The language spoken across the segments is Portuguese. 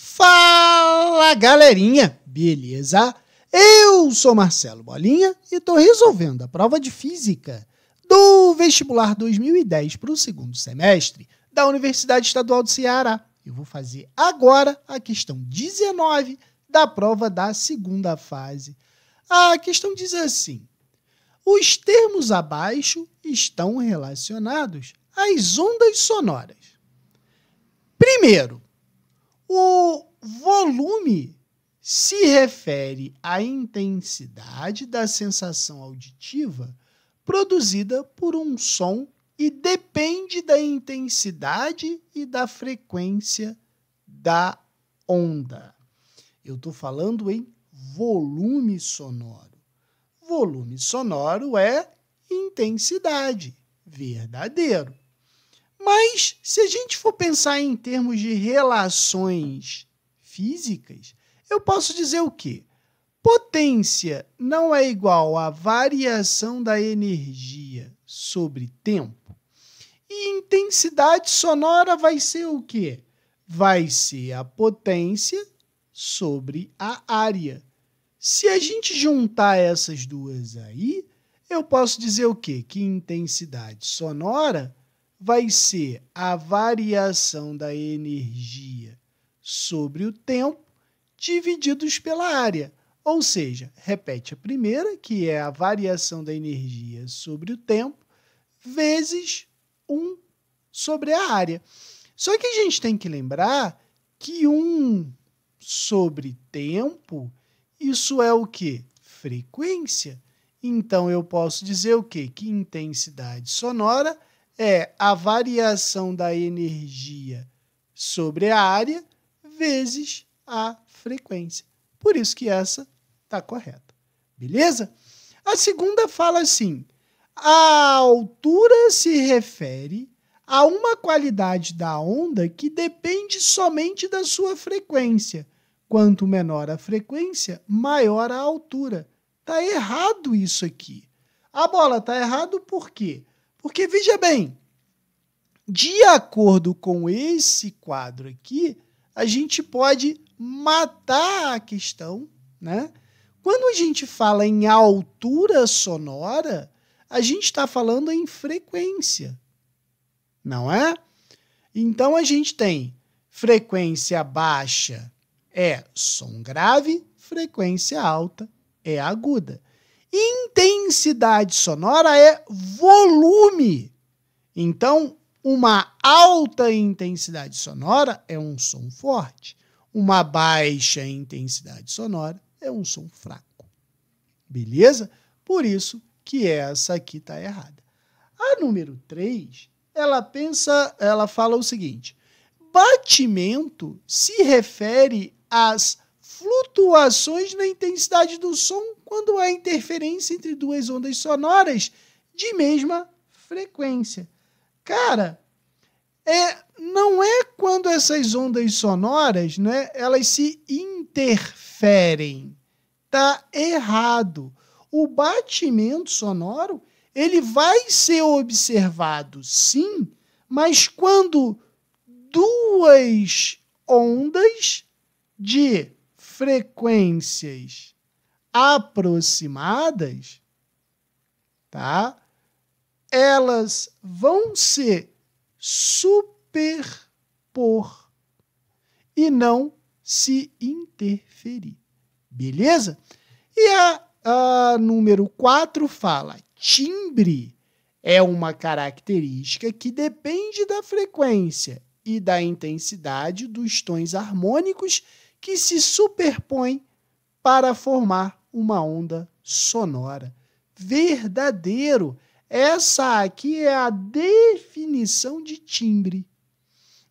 Fala galerinha, beleza? Eu sou Marcelo Bolinha e estou resolvendo a prova de física do vestibular 2010 para o segundo semestre da Universidade Estadual do Ceará. Eu vou fazer agora a questão 19 da prova da segunda fase. A questão diz assim: os termos abaixo estão relacionados às ondas sonoras. Primeiro, o volume se refere à intensidade da sensação auditiva produzida por um som e depende da intensidade e da frequência da onda. Eu estou falando em volume sonoro. Volume sonoro é intensidade, verdadeiro. Mas se a gente for pensar em termos de relações físicas, eu posso dizer o quê? Potência não é igual à variação da energia sobre tempo. E intensidade sonora vai ser o quê? Vai ser a potência sobre a área. Se a gente juntar essas duas aí, eu posso dizer o quê? Que intensidade sonora vai ser a variação da energia sobre o tempo divididos pela área. Ou seja, repete a primeira, que é a variação da energia sobre o tempo, vezes 1 sobre a área. Só que a gente tem que lembrar que 1 sobre tempo, isso é o que? Frequência. Então eu posso dizer o quê? Que intensidade sonora é a variação da energia sobre a área vezes a frequência. Por isso que essa está correta. Beleza? A segunda fala assim: a altura se refere a uma qualidade da onda que depende somente da sua frequência. Quanto menor a frequência, maior a altura. Tá errado isso aqui. A bola tá errado por quê? Porque veja bem, de acordo com esse quadro aqui, a gente pode matar a questão, né? Quando a gente fala em altura sonora, a gente está falando em frequência, não é? Então a gente tem frequência baixa é som grave, frequência alta é aguda. Intensidade sonora é volume. Então, uma alta intensidade sonora é um som forte. Uma baixa intensidade sonora é um som fraco. Beleza? Por isso que essa aqui está errada. A número 3, ela pensa, ela fala o seguinte: batimento se refere às flutuações na intensidade do som quando há interferência entre duas ondas sonoras de mesma frequência. Cara, é, não é quando essas ondas sonoras, né, elas se interferem. Tá errado. O batimento sonoro, ele vai ser observado, sim, mas quando duas ondas de frequências aproximadas, tá? Elas vão se superpor e não se interferir. Beleza? E a, a número 4 fala: timbre é uma característica que depende da frequência e da intensidade dos tons harmônicos que se superpõem para formar uma onda sonora. Verdadeiro! Essa aqui é a definição de timbre.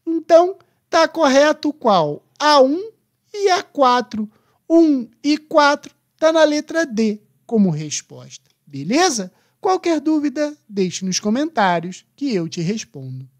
Então, tá correto qual? A1 e A4. 1 e 4 tá na letra D como resposta. Beleza? Qualquer dúvida, deixe nos comentários que eu te respondo.